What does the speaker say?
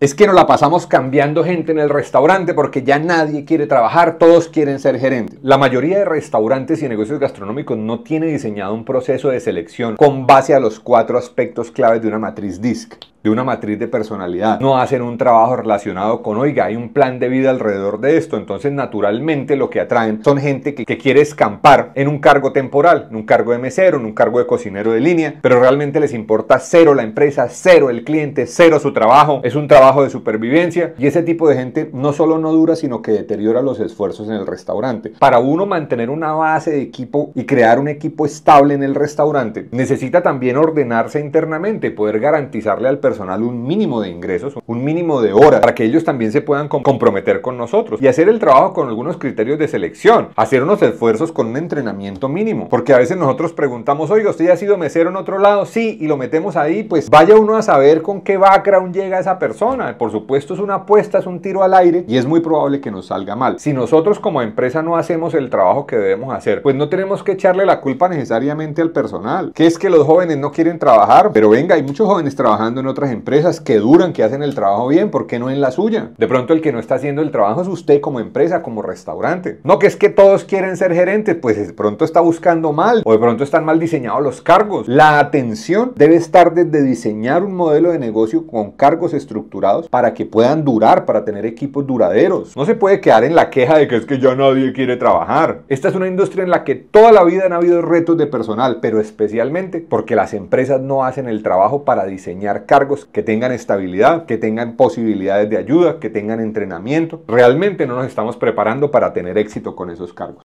es que nos la pasamos cambiando gente en el restaurante porque ya nadie quiere trabajar, todos quieren ser gerentes. La mayoría de restaurantes y negocios gastronómicos no tiene diseñado un proceso de selección con base a los cuatro aspectos claves de una matriz DISC de una matriz de personalidad. No hacen un trabajo relacionado con, oiga, hay un plan de vida alrededor de esto. Entonces, naturalmente, lo que atraen son gente que, quiere escampar en un cargo temporal, en un cargo de mesero, en un cargo de cocinero de línea, pero realmente les importa cero la empresa, cero el cliente, cero su trabajo. Es un trabajo de supervivencia y ese tipo de gente no solo no dura, sino que deteriora los esfuerzos en el restaurante. Para uno mantener una base de equipo y crear un equipo estable en el restaurante, necesita también ordenarse internamente, poder garantizarle al personal personal un mínimo de ingresos, un mínimo de horas, para que ellos también se puedan comprometer con nosotros y hacer el trabajo con algunos criterios de selección, hacer unos esfuerzos con un entrenamiento mínimo, porque a veces nosotros preguntamos, oiga, usted ha sido mesero en otro lado, sí, y lo metemos ahí, pues vaya uno a saber con qué background llega esa persona. Por supuesto es una apuesta, es un tiro al aire y es muy probable que nos salga mal. Si nosotros como empresa no hacemos el trabajo que debemos hacer, pues no tenemos que echarle la culpa necesariamente al personal, que es que los jóvenes no quieren trabajar, pero venga, hay muchos jóvenes trabajando en otro empresas que duran, que hacen el trabajo bien, ¿por qué no en la suya? De pronto el que no está haciendo el trabajo es usted como empresa, como restaurante. No que es que todos quieren ser gerentes, pues de pronto está buscando mal o de pronto están mal diseñados los cargos. La atención debe estar desde diseñar un modelo de negocio con cargos estructurados para que puedan durar, para tener equipos duraderos. No se puede quedar en la queja de que es que ya nadie quiere trabajar. Esta es una industria en la que toda la vida han habido retos de personal, pero especialmente porque las empresas no hacen el trabajo para diseñar cargos que tengan estabilidad, que tengan posibilidades de ayuda, que tengan entrenamiento. Realmente no nos estamos preparando para tener éxito con esos cargos.